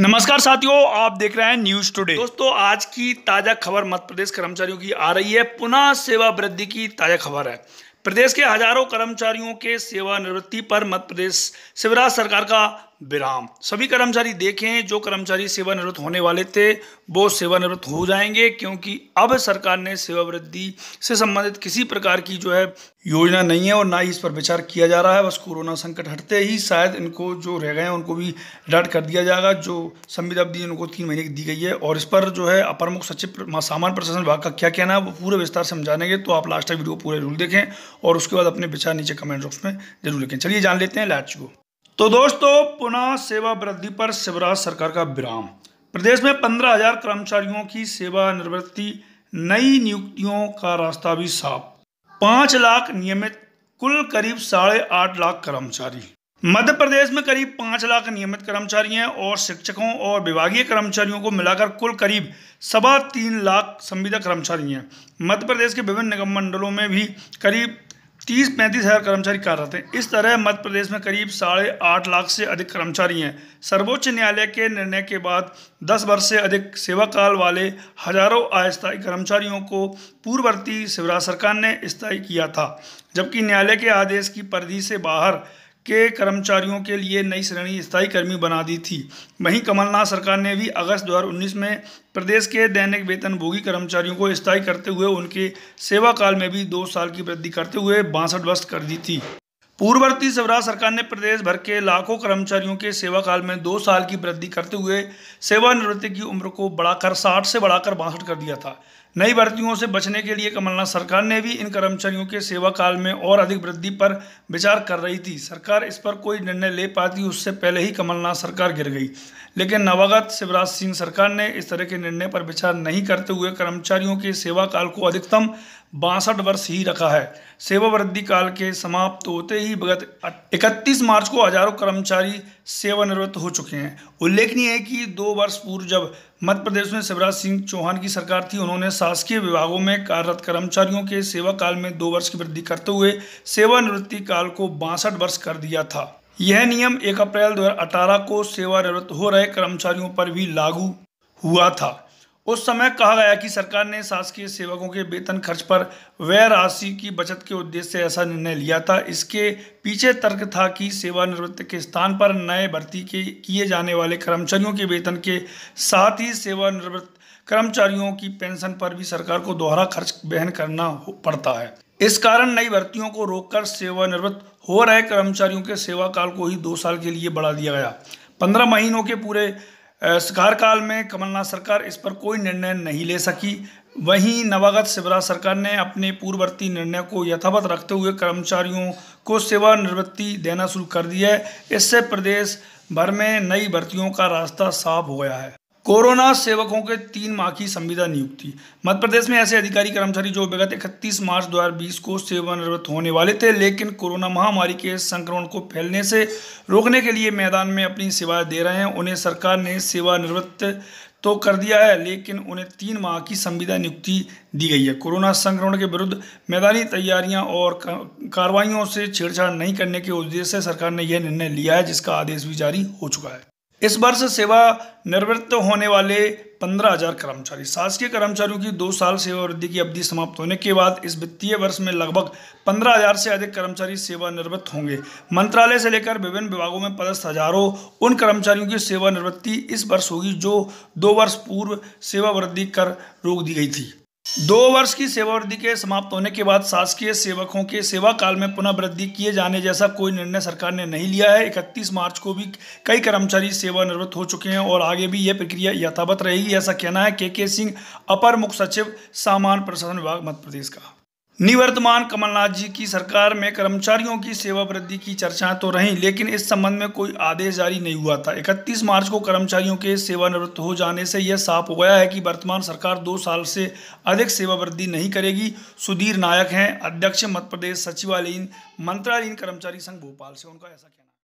नमस्कार साथियों आप देख रहे हैं न्यूज टुडे दोस्तों आज की ताजा खबर मध्य प्रदेश कर्मचारियों की आ रही है पुनः सेवा वृद्धि की ताजा खबर है प्रदेश के हजारों कर्मचारियों के सेवानिवृत्ति पर मध्य प्रदेश शिवराज सरकार का विराम सभी कर्मचारी देखें जो कर्मचारी सेवानिवृत्त होने वाले थे वो सेवानिवृत्त हो जाएंगे क्योंकि अब सरकार ने सेवा वृद्धि से संबंधित किसी प्रकार की जो है योजना नहीं है और ना ही इस पर विचार किया जा रहा है बस कोरोना संकट हटते ही शायद इनको जो रह गए हैं उनको भी रद्द कर दिया जाएगा जो संविदा अवधि उनको तीन महीने की दी गई है और इस पर जो है अपर मुख्य सचिव सामान्य प्रशासन विभाग का क्या कहना है वो पूरे विस्तार से समझानेंगे तो आप लास्ट तक वीडियो पूरे जरूर देखें और उसके बाद अपने विचार नीचे कमेंट बॉक्स में जरूर लिखें चलिए जान लेते हैं लाट को तो दोस्तों पुनः सेवा वृद्धि पर शिवराज सरकार का विराम प्रदेश में पंद्रह हजार कर्मचारियों की सेवा निवृत्ति नई नियुक्तियों का रास्ता भी साफ पांच लाख नियमित कुल करीब साढ़े आठ लाख कर्मचारी मध्य प्रदेश में करीब पांच लाख नियमित कर्मचारी हैं और शिक्षकों और विभागीय कर्मचारियों को मिलाकर कुल करीब सवा तीन लाख संविदा कर्मचारी हैं मध्य प्रदेश के विभिन्न निगम मंडलों में भी करीब तीस पैंतीस हज़ार कर्मचारी कार्यरत हैं इस तरह मध्य प्रदेश में करीब साढ़े आठ लाख से अधिक कर्मचारी हैं सर्वोच्च न्यायालय के निर्णय के बाद दस वर्ष से अधिक सेवाकाल वाले हजारों अस्थायी कर्मचारियों को पूर्ववर्ती शिवराज सरकार ने स्थायी किया था जबकि न्यायालय के आदेश की परिधि से बाहर के कर्मचारियों के लिए नई श्रेणी स्थायी कर्मी बना दी थी वहीं कमलनाथ सरकार ने भी अगस्त 2019 में प्रदेश के दैनिक वेतनभोगी कर्मचारियों को स्थायी करते हुए उनके सेवा काल में भी दो साल की वृद्धि करते हुए बासठ वर्ष कर दी थी पूर्ववर्ती शिवराज सरकार ने प्रदेश भर के लाखों कर्मचारियों के सेवा काल में दो साल की वृद्धि करते हुए सेवानिवृत्ति की उम्र को बढ़ाकर साठ से बढ़ाकर बासठ कर दिया था नई भर्तियों से बचने के लिए कमलनाथ सरकार ने भी इन कर्मचारियों के सेवा काल में और अधिक वृद्धि पर विचार कर रही थी सरकार इस पर कोई निर्णय ले पाती उससे पहले ही कमलनाथ सरकार गिर गई लेकिन नवागत शिवराज सिंह सरकार ने इस तरह के निर्णय पर विचार नहीं करते हुए कर्मचारियों के सेवा काल को अधिकतम बासठ वर्ष ही रखा है सेवा वृद्धि काल के समाप्त होते ही विगत 31 मार्च को हजारों कर्मचारी सेवानिवृत्त हो चुके हैं उल्लेखनीय है कि दो वर्ष पूर्व जब मध्य प्रदेश में शिवराज सिंह चौहान की सरकार थी उन्होंने शासकीय विभागों में कार्यरत कर्मचारियों के सेवा काल में दो वर्ष की वृद्धि करते हुए सेवानिवृत्ति काल को बासठ वर्ष कर दिया था यह नियम 1 अप्रैल 2018 को सेवानिवृत्त हो रहे कर्मचारियों पर भी लागू हुआ था उस समय कहा गया कि सरकार ने शासकीय सेवकों के वेतन खर्च पर व्यय राशि की बचत के उद्देश्य से ऐसा निर्णय लिया था इसके पीछे तर्क था कि सेवानिवृत्त के स्थान पर नए भर्ती के किए जाने वाले कर्मचारियों के वेतन के साथ ही सेवानिवृत्त कर्मचारियों की पेंशन पर भी सरकार को दोहरा खर्च बहन करना पड़ता है इस कारण नई भर्तियों को रोककर सेवानिवृत्त हो रहे कर्मचारियों के सेवा काल को ही दो साल के लिए बढ़ा दिया गया पंद्रह महीनों के पूरे कार्यकाल में कमलनाथ सरकार इस पर कोई निर्णय नहीं ले सकी वहीं नवागत शिवराज सरकार ने अपने पूर्ववर्ती निर्णय को यथावत रखते हुए कर्मचारियों को सेवानिवृत्ति देना शुरू कर दी है इससे प्रदेश भर में नई भर्तियों का रास्ता साफ हो गया है कोरोना सेवकों के तीन माह की संविदा नियुक्ति मध्य प्रदेश में ऐसे अधिकारी कर्मचारी जो विगत इकतीस मार्च 2020 को सेवानिवृत्त होने वाले थे लेकिन कोरोना महामारी के संक्रमण को फैलने से रोकने के लिए मैदान में अपनी सेवाएं दे रहे हैं उन्हें सरकार ने सेवानिवृत्त तो कर दिया है लेकिन उन्हें तीन माह की संविदा नियुक्ति दी गई है कोरोना संक्रमण के विरुद्ध मैदानी तैयारियां और कार्रवाइयों से छेड़छाड़ नहीं करने के उद्देश्य से सरकार ने यह निर्णय लिया है जिसका आदेश भी जारी हो चुका है इस वर्ष सेवा निवृत्त होने वाले पंद्रह हजार कर्मचारी शासकीय कर्मचारियों की दो साल सेवावृद्धि की अवधि समाप्त होने के बाद इस वित्तीय वर्ष में लगभग पंद्रह हजार से अधिक कर्मचारी सेवानिवृत्त होंगे मंत्रालय से लेकर विभिन्न विभागों में पदस्थ हजारों उन कर्मचारियों की सेवानिवृत्ति इस वर्ष होगी जो दो वर्ष पूर्व सेवावृद्धि कर रोक दी गई थी दो वर्ष की सेवावृद्धि के समाप्त होने के बाद शासकीय सेवकों के सेवा काल में पुनः वृद्धि किए जाने जैसा कोई निर्णय सरकार ने नहीं लिया है 31 मार्च को भी कई कर्मचारी सेवानिवृत्त हो चुके हैं और आगे भी यह प्रक्रिया यथावत रहेगी ऐसा कहना है के के सिंह अपर मुख्य सचिव सामान्य प्रशासन विभाग मध्य प्रदेश का निवर्तमान कमलनाथ जी की सरकार में कर्मचारियों की सेवा वृद्धि की चर्चाएं तो रहीं लेकिन इस संबंध में कोई आदेश जारी नहीं हुआ था 31 मार्च को कर्मचारियों के सेवानिवृत्त हो जाने से यह साफ हो गया है कि वर्तमान सरकार दो साल से अधिक सेवा वृद्धि नहीं करेगी सुधीर नायक हैं अध्यक्ष मध्य प्रदेश सचिवालयीन मंत्रालयीन कर्मचारी संघ भोपाल से उनका ऐसा कहना